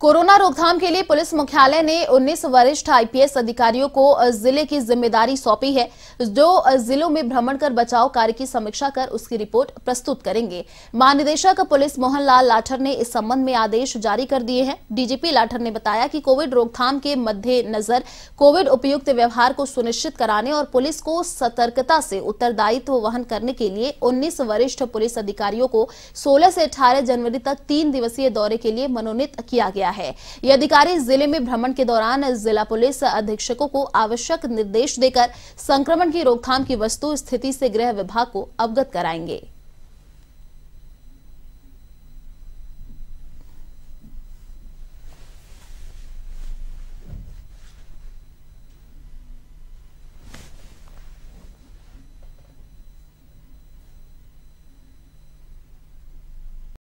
corona रोकथाम के लिए पुलिस मुख्यालय ने 19 वरिष्ठ आईपीएस अधिकारियों को जिले की जिम्मेदारी सौंपी है जो जिलों में भ्रमण कर बचाव कार्य की समीक्षा कर उसकी रिपोर्ट प्रस्तुत करेंगे महानिदेशक पुलिस मोहन लाल लाठर ने इस संबंध में आदेश जारी कर दिए हैं डीजीपी लाठर ने बताया कि कोविड रोकथाम के मद्देनजर कोविड उपयुक्त व्यवहार को सुनिश्चित कराने और पुलिस को सतर्कता से उत्तरदायित्व वहन करने के लिए उन्नीस वरिष्ठ पुलिस अधिकारियों को सोलह से अठारह जनवरी तक तीन दिवसीय दौरे के लिए मनोनीत किया गया गया है ये अधिकारी जिले में भ्रमण के दौरान जिला पुलिस अधीक्षकों को आवश्यक निर्देश देकर संक्रमण की रोकथाम की वस्तु स्थिति से गृह विभाग को अवगत कराएंगे